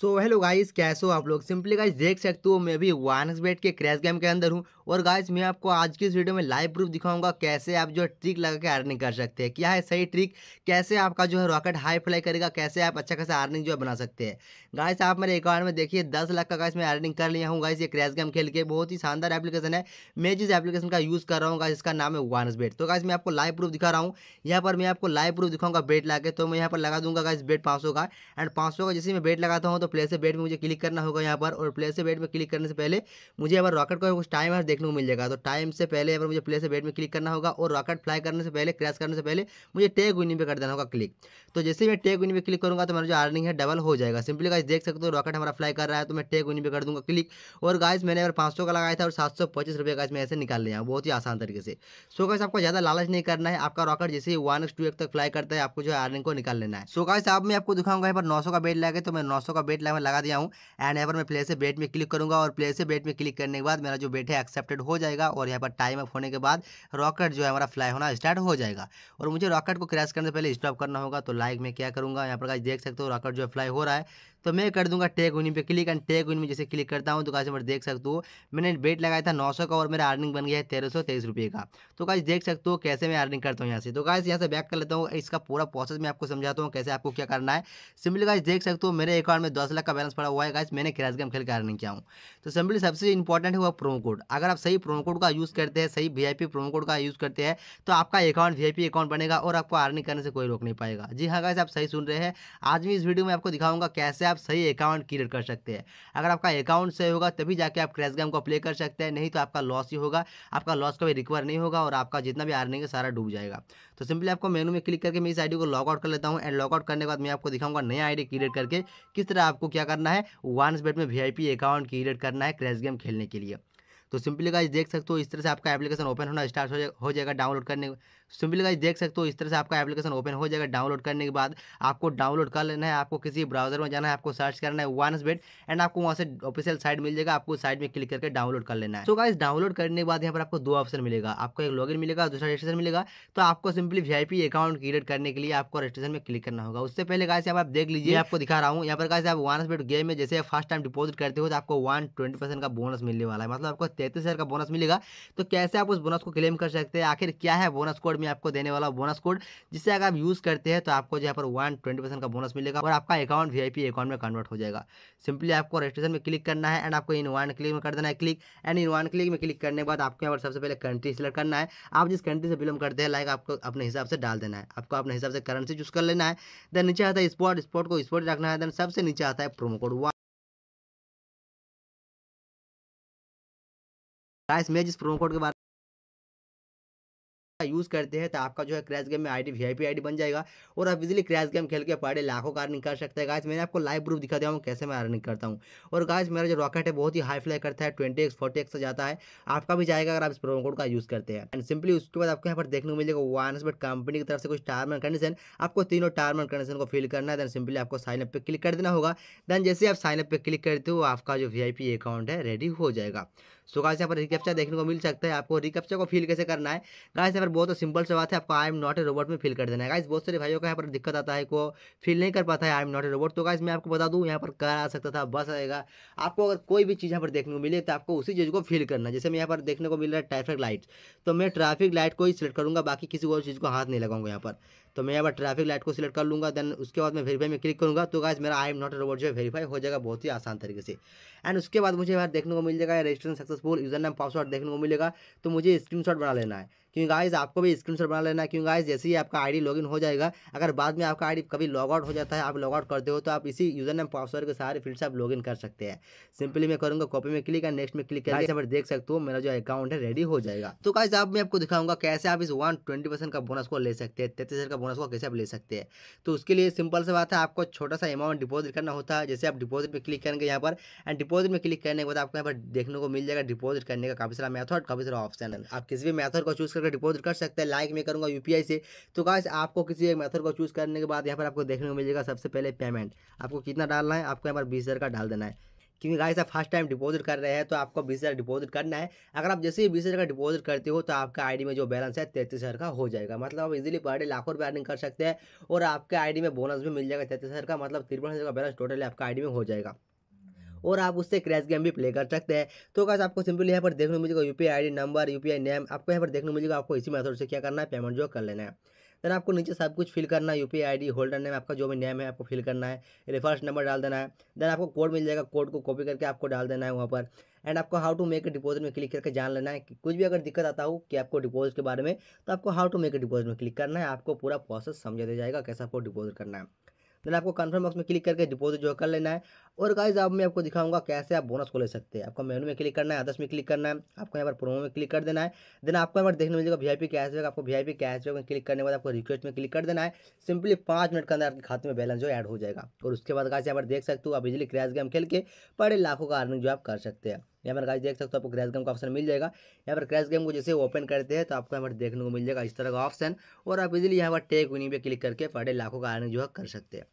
so hello guys कैसे हो आप लोग सिंपली गाइस देख सकते हो मैं भी वन बेट के क्रैश गेम के अंदर हूँ और गाइस मैं आपको आज की इस वीडियो में लाइव प्रूफ दिखाऊंगा कैसे आप जो ट्रिक लगा के अर्निंग कर सकते हैं क्या है सही ट्रिक कैसे आपका जो है रॉकेट हाई फ्लाई करेगा कैसे आप अच्छा खासा अर्निंग जो है बना सकते हैं गाइस आप मेरे अकाउंट में देखिए दस लाख का गाइस मैं अर्निंग कर लिया हूँ गाइस ये क्रैश गेम खेल के बहुत ही शानदार एप्लीकेशन है मैं जिस एप्लीकेशन का यूज़ कर रहा हूँ गाइस इसका नाम है वन बेट तो गाइस मैं आपको लाइव प्रूफ दिखा रहा हूँ यहाँ पर मैं आपको लाइव प्रूफ दिखाऊंगा बेट ला तो मैं यहाँ पर लगा दूंगा गाइस बेट पाँच का एंड पाँच का जैसे मैं बेट लगाता हूँ तो प्ले से बेट में मुझे क्लिक करना होगा यहाँ पर और प्ले से बेट में क्लिक करने से पहले मुझे अगर रॉकेट का कुछ टाइम है देखने को मिल जाएगा तो टाइम से पहले यहाँ मुझे प्ले से बेट में क्लिक करना होगा और रॉकेट फ्लाई करने से पहले क्रैश करने से पहले मुझे टेक विनिंग पे कर देना होगा क्लिक तो जैसे मैं टेक विनिंग पे क्लिक करूँगा तो मेरा जो अर्निंग है डबल हो जाएगा सिंपली गाइज देख सकते हो रॉकेट हमारा फ्लाई कर रहा है तो मैं टेक विनिंग पे कर दूँगा क्लिक और गाइज मैंने अगर पाँच का लगाया था और सात सौ पच्चीस रुपये मैं ऐसे निकाल लिया बहुत ही आसान तरीके से सो गाइस आपको ज़्यादा लालच नहीं करना है आपका रॉकेट जैसे ही वन एक्स टू तक फ्लाई करता है आपको जो है अर्निंग को निकाल लेना है सो गाइस आप मैं आपको दिखाऊंगा यहाँ पर नौ का बेट लगा तो मैं नौ का बेट बेट मैं लगा दिया हूँ एंड यहाँ पर मैं प्ले से बेट में क्लिक करूँगा और प्ले से बेट में क्लिक करने के बाद मेरा जो बेट है एक्सेप्टेड हो जाएगा और यहाँ पर टाइम अप होने के बाद रॉकेट जो है हमारा फ्लाई होना स्टार्ट हो जाएगा और मुझे रॉकेट को क्रैश करने से पहले स्टॉप करना होगा तो लाइक में क्या करूँगा यहाँ पर देख सकते हो रॉकेट जो है फ्लाई हो रहा है तो मैं कर दूंगा टेक विन पे क्लिक एंड टेक विन में जैसे क्लिक करता हूँ तो कस्टमर देख सकते हो मैंने बेट लगाया था नौ का और मेरा अर्निंग बन गया है तेरह सौ तेईस रुपये का तो काश देख सकते हो कैसे मैं अर्निंग करता हूँ यहाँ से तो गाइस यहाँ से बैक कर लेता हूँ इसका पूरा प्रोसेस मैं आपको समझाता हूँ कैसे आपको क्या करना है सिंपली गाइस देख सकते हो मेरे अकाउंट में दस लाख का बैलेंस पड़ा हुआ है गाइस मैंने क्रैश गेम खेल के अर्निंग किया हूँ तो सिंपली सबसे इंपॉर्टेंट है वो प्रोमो कोड अगर आप सही प्रोमो कोड का यूज़ करते हैं सही वी प्रोमो कोड का यूज़ करते हैं तो आपका अकाउंट वी अकाउंट बनेगा और आपको अर्निंग करने से कोई रोक नहीं पाएगा जी हाँ गाइस आप सही सुन रहे हैं आज भी इस वीडियो में आपको दिखाऊंगा कैसे आप सही अकाउंट क्रिएट कर सकते हैं अगर आपका अकाउंट सही होगा तभी जाके आप क्रैश गेम को प्ले कर सकते हैं नहीं तो आपका लॉस ही होगा आपका लॉस कभी रिकवर नहीं होगा और आपका जितना भी अर्निंग है सारा डूब जाएगा तो सिंपली आपको मेनू में क्लिक करके मैं इस आईडी को लॉगआउट कर लेता हूँ एंड लॉगआउट करने के बाद मैं आपको दिखाऊंगा नया आईडी क्रिएट करके किस तरह आपको क्या करना है वन बेट में वी अकाउंट क्रिएट करना है क्रैश गेम खेलने के लिए तो सिंपली गाइज देख सकते हो इस तरह से आपका एप्लीकेशन ओपन होना स्टार्ट हो, हो जाएगा डाउनलोड करने सिंपली गाइज देख सकते हो इस तरह से आपका एप्लीकेशन ओपन हो जाएगा डाउनलोड करने के बाद आपको डाउनलोड कर लेना है आपको किसी ब्राउजर में जाना है आपको सर्च करना है वन बेट एंड आपको वहाँ से ऑफिशियल साइट मिल जाएगा आपको साइट में क्लिक करके डाउनलोड कर लेना है तो गाइज डाउनलोड करने के बाद यहाँ पर आपको दो ऑप्शन मिलेगा आपको एक लॉगिन मिलेगा दूसरा रजिस्ट्रेशन मिलेगा तो आपको सिंपली वी अकाउंट क्रिएट करने के लिए आपको रजिस्ट्रेशन में क्लिक करना होगा उससे पहले से आप देख लीजिए आपको दिखा रहा हूँ यहाँ पर से आप वन बेट गेम में जैसे फर्स्ट टाइम डिपोजिट करते हो तो आपको वन ट्वेंटी परसेंट का बोनस मिलने वाला है मतलब आपको तैतीस का बोनस मिलेगा तो कैसे आप उस बोनस को क्लेम कर सकते हैं आखिर क्या है बोनस कोड में आपको देने वाला बोनस कोड जिससे अगर आप यूज़ करते हैं तो आपको जहाँ पर वन ट्वेंटी का बोनस मिलेगा और आपका अकाउंट वी अकाउंट में कन्वर्ट हो जाएगा सिंपली आपको रजिस्ट्रेशन में क्लिक करना है एंड आपको इन वन क्लिक में कर देना है click and in one click में क्लिक करने के बाद आपको यहाँ पर सबसे पहले कंट्री सिलेक्ट करना है आप जिस कंट्री से बिलोंग करते हैं लाइक आपको अपने हिसाब से डाल देना है आपको अपने हिसाब से करेंसी चूज कर लेना है देन नीचे आता है स्पॉट स्पॉट को स्पॉट रखना है देन सबसे नीचे आता है प्रोमो कोड वन गाइस मैं जिस प्रोमो कोड के बारे यूज़ करते हैं तो आपका जो है क्रैश गेम में आईडी वीआईपी आईडी बन जाएगा और आप इजिली क्रैश गेम खेल के पार्टी लाखों का अर्निंग कर सकते हैं गाइस मैंने आपको लाइव प्रूफ दिखा दिया हूँ कैसे मैं अर्निंग करता हूँ और गाइस मेरा जो रॉकेट है बहुत ही हाई फ्लाई करता है ट्वेंटी एक्स फोर्टी एक्स जाता है आपका भी जाएगा अगर आप इस प्रोमो कोड का यूज़ करते हैं एंड सिंपली उसके बाद आपको यहाँ पर देखने को मिलेगा वानस बट कंपनी की तरफ से कुछ टर्म एंड कंडीशन आपको तीनों टर्म एंड कंडीशन को फिल करना है देन सिंपली आपको साइन अप पर क्लिक कर देना होगा देन जैसे आप साइन अप पर क्लिक करते हो आपका जो वी अकाउंट है रेडी हो जाएगा सो गाइस यहाँ पर रिकप्चा देखने को मिल सकता है आपको रिकप्चा को फिल कैसे करना है गाइस यहाँ पर बहुत सिंपल से बात है आपको I am not a robot में फिल कर देना है गाइस बहुत सारे भाइयों का यहाँ पर दिक्कत आता है को फिल नहीं कर पाता है I am not a robot तो गाइस मैं आपको बता दूँ यहाँ पर कर आ सकता था बस आएगा आपको अगर कोई भी चीज़ यहाँ पर देखने को मिले तो आपको उसी चीज़ को फिल करना जैसे मैं यहाँ पर देखने को मिल रहा है ट्रैफिक लाइट तो मैं ट्रैफिक लाइट को ही सिलेक्ट करूँगा बाकी किसी और चीज़ को हाथ नहीं लगाऊंगा यहाँ पर तो मैं यहाँ पर ट्रैफिक लाइट को सिलेक्ट कर लूँगा देन उसके बाद मैं वेरीफाई में क्लिक करूँगा तो गाइज मेरा आई एम नॉट रोबोट जो है वेरीफाई हो जाएगा बहुत ही आसान तरीके से एंड उसके बाद मुझे यहाँ देखने को मिल जाएगा registration successful user name password देखने को मिलेगा तो मुझे स्क्रीनशॉट बना लेना है क्योंकि गाइज आपको भी स्क्रीन बना लेना है क्योंकि गाइज जैसे ही आपका आई लॉगिन हो जाएगा अगर बाद में आपका आई कभी लॉग आउट हो जाता है आप लॉग आउट करते हो तो आप इसी यूजर नेम पासवर्ड के सारे फिर से आप लॉगिन कर सकते हैं सिंपली मैं करूँगा कॉपी में क्लिक और नेक्स्ट में क्लिक करके देख सकते हो मेरा जो अकाउंट है रेडी हो जाएगा तो गाइज आप मैं आपको दिखाऊंगा कैसे आप इस वन ट्वेंटी का बोनस को ले सकते हैं तैतीस का बोनस को कैसे आप ले सकते हैं तो उसके लिए सिंपल से बात है आपको छोटा सा अमाउंट डिपॉजिट करना होता है जैसे आप डिपॉजिट में क्लिक करेंगे यहाँ पर एंड डिपॉजिट में क्लिक करने के बाद आपको यहाँ पर देखने को मिल जाएगा डिपॉजिट करने का काफी सारा मैथड काफी सारा ऑप्शन है आप किसी भी मैथड को चूज करके डिपोजिट कर सकते हैं लाइक मैं करूँगा यू से तो गाइस आपको किसी एक मेथड को चूज़ करने के बाद यहाँ पर आपको देखने को मिलेगा सबसे पहले पेमेंट आपको कितना डालना है आपको यहाँ पर बीस का डाल देना है क्योंकि गाइस आप फर्स्ट टाइम डिपॉजिट कर रहे हैं तो आपको बीस हज़ार डिपॉजिट करना है अगर आप जैसे ही बीस हज़ार का डिपॉजिट करते हो तो आपका आईडी में जो बैलेंस है तैंतीस हज़ार का हो जाएगा मतलब आप इजीली पर डे लाखों रुपये अर्निंग कर सकते हैं और आपके आईडी में बोनस भी मिल जाएगा तैंतीस हज़ार का मतलब तिरपन का बैलेंस टोटली आपका आई में हो जाएगा और आप उससे क्रैश गेम भी प्ले कर सकते हैं तो कैसे आपको सिंपली यहाँ पर देखने मिलेगा U P number U P name आपको यहाँ पर देखने को मिलेगा आपको इसी मेथड से क्या करना है पेमेंट जो कर लेना है देन आपको नीचे सब कुछ फिल करना है U P I D holder name आपका जो भी नेम है आपको फिल करना है रेफरेंस नंबर डाल देना है देन आपको कोड मिल जाएगा कोड को कॉपी करके आपको डाल देना है वहाँ पर एंड आपको हाउ टू मेक डिपॉजिट में क्लिक करके जान लेना है कि कुछ भी अगर दिक्कत आता हो कि आपको डिपोजिट के बारे में तो आपको हाउ टू मेक डिपोजिट में क्लिक करना है आपको पूरा प्रोसेस समझा दिया जाएगा कैसे आपको डिपोजिट करना है देन आपको कन्फर्म बॉक्स में क्लिक करके डिपोजिट जो कर लेना है और गाइज अब मैं आपको दिखाऊंगा कैसे आप बोनस को ले सकते हैं आपको मेनू में क्लिक करना है आदर्श में क्लिक करना है आपको यहाँ पर प्रोमो में क्लिक कर देना है देन आपको यहाँ पर देखने मिलेगा वी आई पी कैशबैक आपको वी आई पी कैशबैक में क्लिक करने के बाद आपको रिक्वेस्ट में क्लिक कर देना है सिंपली पाँच मिनट के अंदर आपके खाते में बैलेंस जो ऐड हो जाएगा और उसके बाद गाइज यहाँ पर देख सकते हो आप इजिली क्रैश गेम खेल के बड़े लाखों का अर्निंग जो आप कर सकते हैं यहाँ पर गाइस देख सकते हो आपको क्रैश गेम का ऑप्शन मिल जाएगा यहाँ पर क्रैश गेम को जैसे ओपन करते हैं तो आपको यहाँ पर देखने को मिल जाएगा इस तरह का ऑप्शन और आप इजिली यहाँ पर टेक विनिंग पे क्लिक करके बड़े लाखों का अर्निंग जो है कर सकते हैं